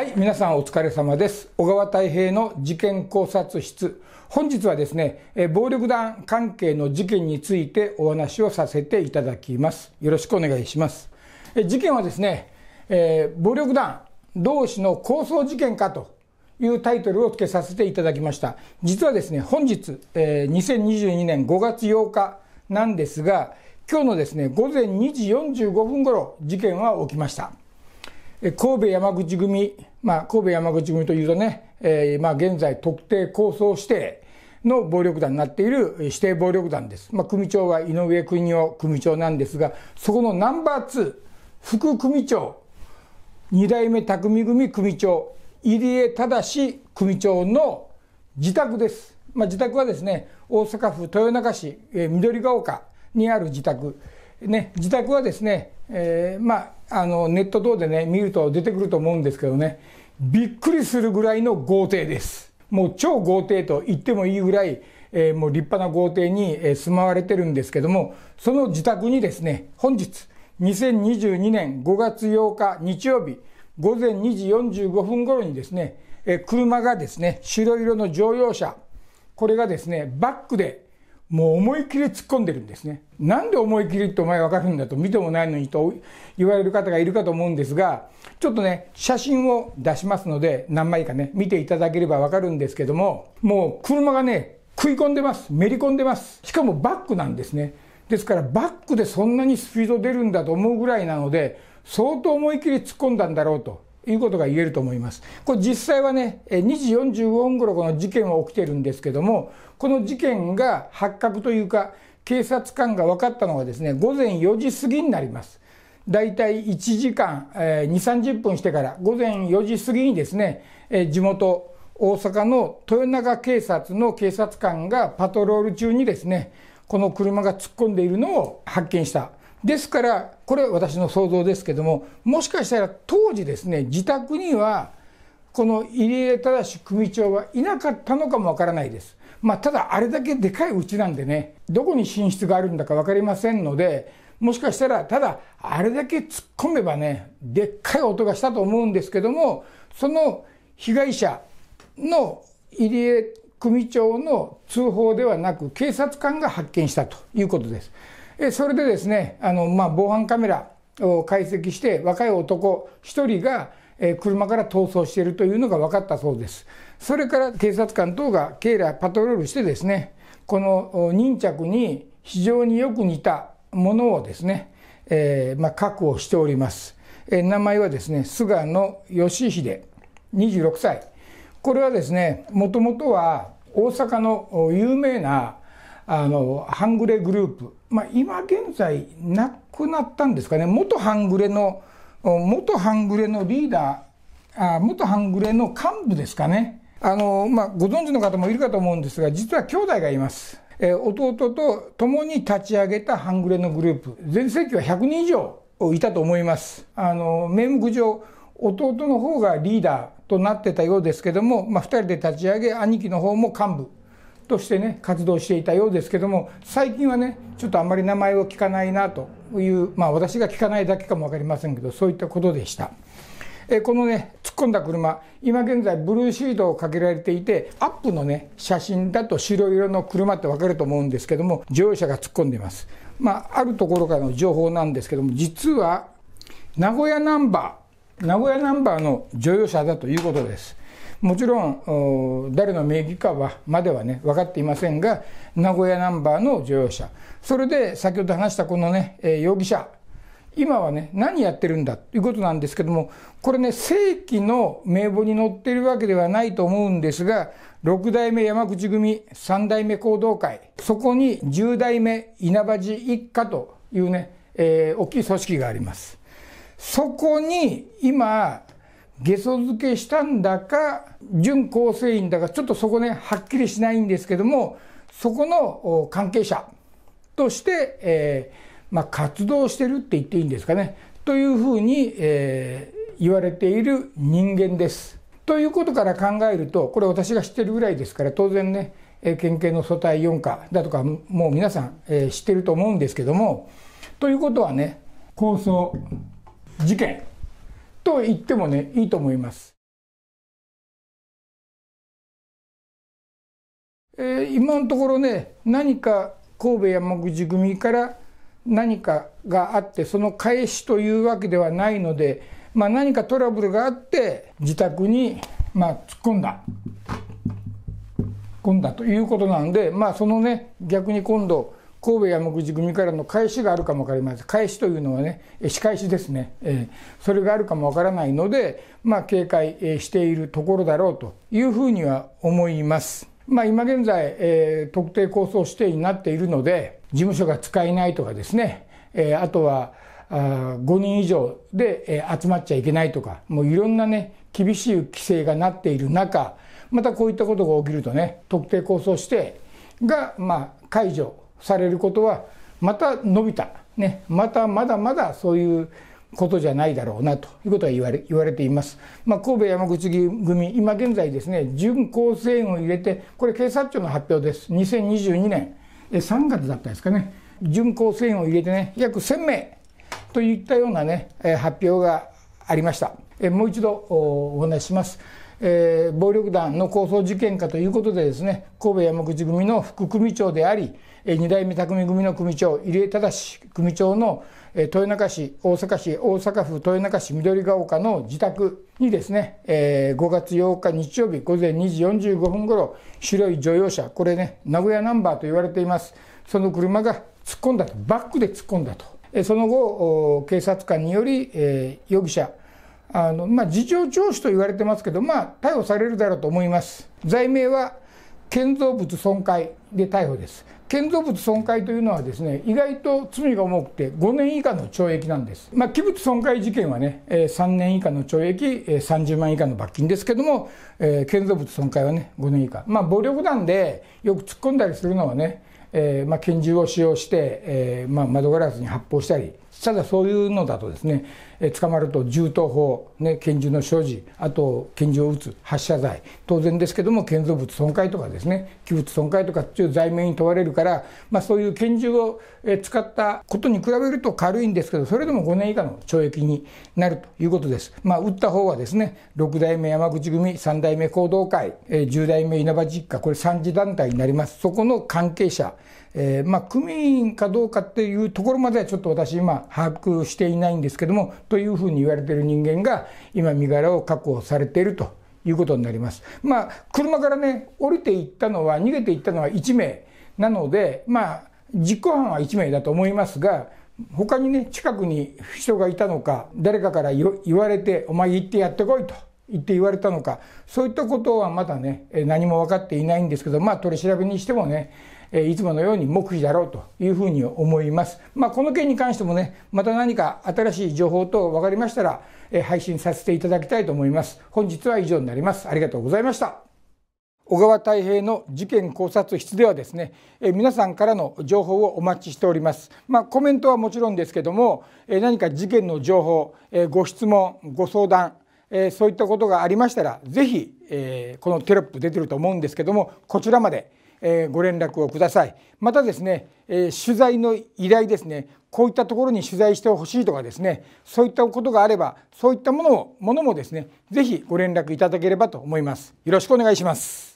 はい皆さんお疲れ様です小川太平の事件考察室本日はですね暴力団関係の事件についてお話をさせていただきますよろしくお願いします事件はですね、えー、暴力団同士の抗争事件かというタイトルをつけさせていただきました実はですね本日、えー、2022年5月8日なんですが今日のですね午前2時45分頃、事件は起きました神戸山口組まあ、神戸山口組というとね、えー、まあ、現在特定抗争指定の暴力団になっている指定暴力団です。まあ、組長は井上邦夫組長なんですが、そこのナンバー2、副組長、二代目匠組組長、入江正組長の自宅です。まあ、自宅はですね、大阪府豊中市、えー、緑が丘にある自宅。ね、自宅はですね、えー、まあ、あの、ネット等でね、見ると出てくると思うんですけどね、びっくりするぐらいの豪邸です。もう超豪邸と言ってもいいぐらい、えー、もう立派な豪邸に、え住まわれてるんですけども、その自宅にですね、本日、2022年5月8日日曜日、午前2時45分頃にですね、え車がですね、白色の乗用車、これがですね、バックで、もう思いっきり突っ込んでるんですね。なんで思い切りってお前わかるんだと、見てもないのにと言われる方がいるかと思うんですが、ちょっとね、写真を出しますので、何枚かね、見ていただければわかるんですけども、もう車がね、食い込んでます。めり込んでます。しかもバックなんですね。ですから、バックでそんなにスピード出るんだと思うぐらいなので、相当思い切り突っ込んだんだろうということが言えると思います。これ実際はね、2時45分頃この事件は起きてるんですけども、この事件が発覚というか、警察官が分かったのがですね、午前4時過ぎになります。だいたい1時間、え2、30分してから、午前4時過ぎにですね、え地元、大阪の豊中警察の警察官がパトロール中にですね、この車が突っ込んでいるのを発見した。ですからこれ私の想像ですけどももしかしたら当時ですね自宅にはこの入江正組長はいなかったのかもわからないです。まあ、ただあれだけでかいうちなんでねどこに寝室があるんだか分かりませんのでもしかしたらただあれだけ突っ込めばねでっかい音がしたと思うんですけどもその被害者の入江組長の通報ではなく警察官が発見したということです。えそれでですね、あの、まあ、防犯カメラを解析して、若い男1人が、え車から逃走しているというのが分かったそうです。それから警察官等が警らパトロールしてですね、この忍着に非常によく似たものをですね、えー、まあ、確保しております。え名前はですね、菅野義秀、26歳。これはですね、もともとは大阪の有名なあの半グレグループ、まあ、今現在なくなったんですかね元半グレの元半グレのリーダーあ元半グレの幹部ですかねあの、まあ、ご存知の方もいるかと思うんですが実は兄弟がいます、えー、弟と共に立ち上げた半グレのグループ全盛期は100人以上いたと思いますあの名目上弟の方がリーダーとなってたようですけども、まあ、2人で立ち上げ兄貴の方も幹部としてね活動していたようですけども最近はねちょっとあんまり名前を聞かないなというまあ私が聞かないだけかも分かりませんけどそういったことでした。えこのね突っ込んだ車今現在ブルーシートをかけられていてアップのね写真だと白色の車って分かると思うんですけども乗用車が突っ込んでいます、まあ、あるところからの情報なんですけども実は名古屋ナンバー名古屋ナンバーの乗用車だということですもちろん誰の名義かはまではね分かっていませんが名古屋ナンバーの乗用車それで先ほど話したこのね、えー、容疑者今はね何やってるんだということなんですけどもこれね正規の名簿に載ってるわけではないと思うんですが6代目山口組3代目行動会そこに10代目稲葉寺一家というね、えー、大きい組織があります。そこに今ゲソ付けしたんだか、準構成員だか、ちょっとそこね、はっきりしないんですけども、そこの関係者として、えー、まあ、活動してるって言っていいんですかね、というふうに、えー、言われている人間です。ということから考えると、これ私が知ってるぐらいですから、当然ね、県警の組対4課だとか、もう皆さん、えー、知ってると思うんですけども、ということはね、構想、事件、と言ってもねいいと思います。えー、今のところね何か神戸山口組から何かがあってその返しというわけではないので、まあ、何かトラブルがあって自宅にまあ突っ込んだ。込んだということなんで、まあ、そのね逆に今度神戸山口組からの返しがあるかも分かりません返しというのはね仕返しですね、えー、それがあるかも分からないので、まあ、警戒しているところだろうというふうには思います。まあ、今現在、えー、特定抗争指定になっているので事務所が使えないとかですね、えー、あとはあ5人以上で、えー、集まっちゃいけないとかもういろんなね厳しい規制がなっている中またこういったことが起きるとね特定抗争指定が、まあ、解除されることはまた伸びた、ね、またまだまだそういうことじゃないだろうなということは言われ言われています。まあ、神戸山口組、今現在ですね、準構成員を入れて、これ警察庁の発表です。2022年、え3月だったですかね、準構成員を入れてね、約1000名といったようなね、発表がありました。もう一度お話します。えー、暴力団の抗争事件かということでですね神戸山口組の副組長であり、えー、二代目匠組の組長入江忠組長の、えー、豊中市大阪市大阪府豊中市緑ヶ丘の自宅にですね、えー、5月8日日曜日午前2時45分ごろ白い乗用車これね名古屋ナンバーと言われていますその車が突っ込んだとバックで突っ込んだと。その後、警察官により、えー、容疑者、あの、まあ、事情聴取と言われてますけど、まあ、逮捕されるだろうと思います。罪名は建造物損壊で逮捕です。建造物損壊というのはですね、意外と罪が重くて5年以下の懲役なんです。まあ、器物損壊事件はね、3年以下の懲役、30万以下の罰金ですけども、建造物損壊はね、5年以下。まあ、暴力団でよく突っ込んだりするのはね、えー、まあ、拳銃を使用して、えー、まあ、窓ガラスに発砲したりただそういうのだとですね、え捕まると銃刀法、ね、拳銃の所持、あと拳銃を撃つ、発射罪、当然ですけども、建造物損壊とかですね、器物損壊とかっていう罪名に問われるから、まあ、そういう拳銃を使ったことに比べると軽いんですけど、それでも5年以下の懲役になるということです。まあ、撃った方はですね、6代目山口組、3代目行動会、10代目稲葉実家、これ3次団体になります。そこの関係者えー、まあ、組員かどうかっていうところまではちょっと私今把握していないんですけどもというふうに言われている人間が今身柄を確保されているということになります。まあ、車からね降りていったのは逃げていったのは1名なので、まあ、実行犯は1名だと思いますが他にね近くに人がいたのか誰かから言われて「お前行ってやってこい」と。言って言われたのかそういったことはまだね何も分かっていないんですけどまあ取り調べにしてもねえいつものように黙秘だろうというふうに思います。まあ、この件に関してもね、また何か新しい情報等分かりましたら、え配信させていただきたいと思います。本日は以上になります。ありがとうございました。小川太平の事件考察室ではですね、え皆さんからの情報をお待ちしております。まあ、コメントはもちろんですけども、え何か事件の情報、えご質問、ご相談、えそういったことがありましたら、是非えこのテロップ出てると思うんですけども、こちらまで。えご連絡をくださいまたですね、え取材の依頼ですねこういったところに取材してほしいとかですねそういったことがあればそういったものをものもですね是非ご連絡いただければと思いますよろしくお願いします